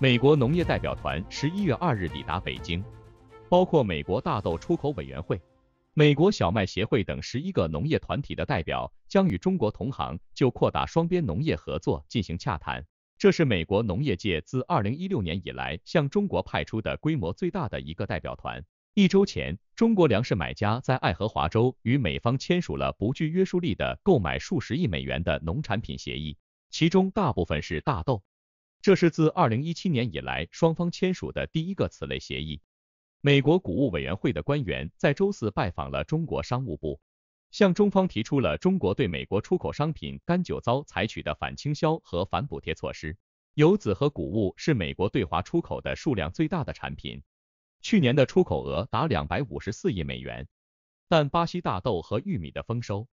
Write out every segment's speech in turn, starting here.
美国农业代表团十一月二日抵达北京，包括美国大豆出口委员会、美国小麦协会等十一个农业团体的代表将与中国同行就扩大双边农业合作进行洽谈。这是美国农业界自二零一六年以来向中国派出的规模最大的一个代表团。一周前，中国粮食买家在爱荷华州与美方签署了不具约束力的购买数十亿美元的农产品协议，其中大部分是大豆。这是自二零一七年以来双方签署的第一个此类协议。美国谷物委员会的官员在周四拜访了中国商务部，向中方提出了中国对美国出口商品甘酒糟采取的反倾销和反补贴措施。油籽和谷物是美国对华出口的数量最大的产品，去年的出口额达两百五十四亿美元。但巴西大豆和玉米的丰收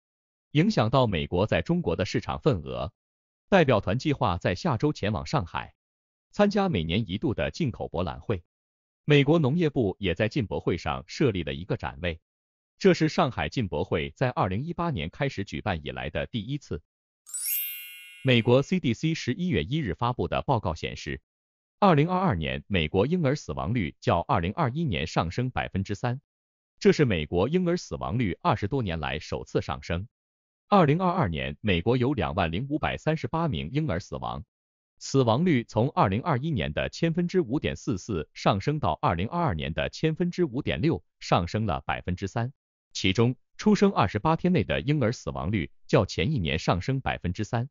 影响到美国在中国的市场份额。代表团计划在下周前往上海参加每年一度的进口博览会。美国农业部也在进博会上设立了一个展位，这是上海进博会在二零一八年开始举办以来的第一次。美国 CDC 十一月一日发布的报告显示，二零二二年美国婴儿死亡率较二零二一年上升百分之三，这是美国婴儿死亡率二十多年来首次上升。二零二二年，美国有两万零五百三十八名婴儿死亡，死亡率从二零二一年的千分之五点四四上升到二零二二年的千分之五点六，上升了百分之三。其中，出生二十八天内的婴儿死亡率较前一年上升百分之三；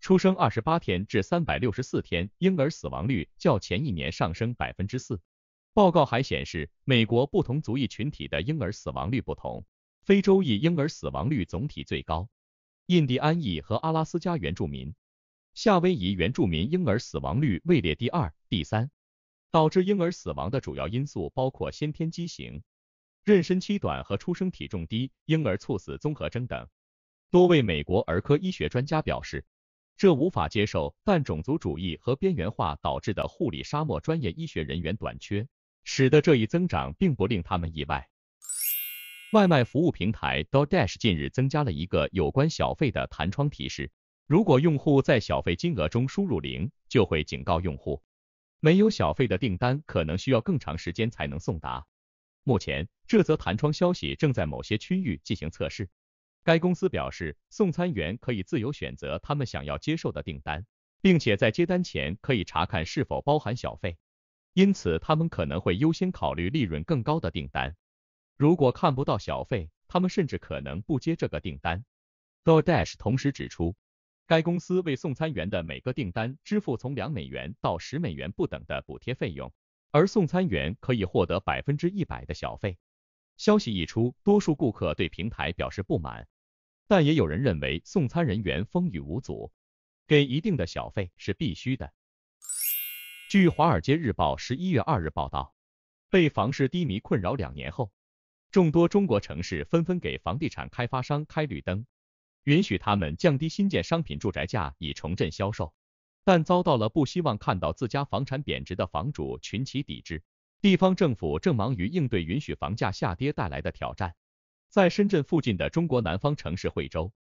出生二十八天至三百六十四天婴儿死亡率较前一年上升百分之四。报告还显示，美国不同族裔群体的婴儿死亡率不同，非洲裔婴儿死亡率总体最高。印第安裔和阿拉斯加原住民、夏威夷原住民婴儿死亡率位列第二、第三。导致婴儿死亡的主要因素包括先天畸形、妊娠期短和出生体重低、婴儿猝死综合征等。多位美国儿科医学专家表示，这无法接受，但种族主义和边缘化导致的护理沙漠、专业医学人员短缺，使得这一增长并不令他们意外。外卖服务平台 DoorDash 近日增加了一个有关小费的弹窗提示，如果用户在小费金额中输入零，就会警告用户，没有小费的订单可能需要更长时间才能送达。目前，这则弹窗消息正在某些区域进行测试。该公司表示，送餐员可以自由选择他们想要接受的订单，并且在接单前可以查看是否包含小费，因此他们可能会优先考虑利润更高的订单。如果看不到小费，他们甚至可能不接这个订单。DoorDash 同时指出，该公司为送餐员的每个订单支付从两美元到十美元不等的补贴费用，而送餐员可以获得百分之一百的小费。消息一出，多数顾客对平台表示不满，但也有人认为送餐人员风雨无阻，给一定的小费是必须的。据《华尔街日报》十一月二日报道，被房市低迷困扰两年后，众多中国城市纷纷给房地产开发商开绿灯，允许他们降低新建商品住宅价以重振销售，但遭到了不希望看到自家房产贬值的房主群起抵制。地方政府正忙于应对允许房价下跌带来的挑战。在深圳附近的中国南方城市惠州，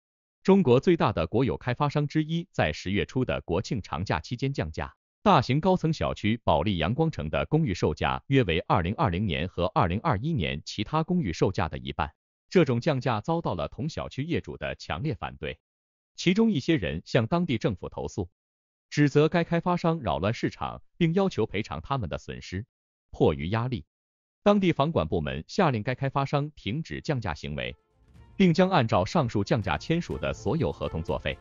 中国最大的国有开发商之一在十月初的国庆长假期间降价。大型高层小区保利阳光城的公寓售价约为2020年和2021年其他公寓售价的一半。这种降价遭到了同小区业主的强烈反对，其中一些人向当地政府投诉，指责该开发商扰乱市场，并要求赔偿他们的损失。迫于压力，当地房管部门下令该开发商停止降价行为，并将按照上述降价签署的所有合同作废。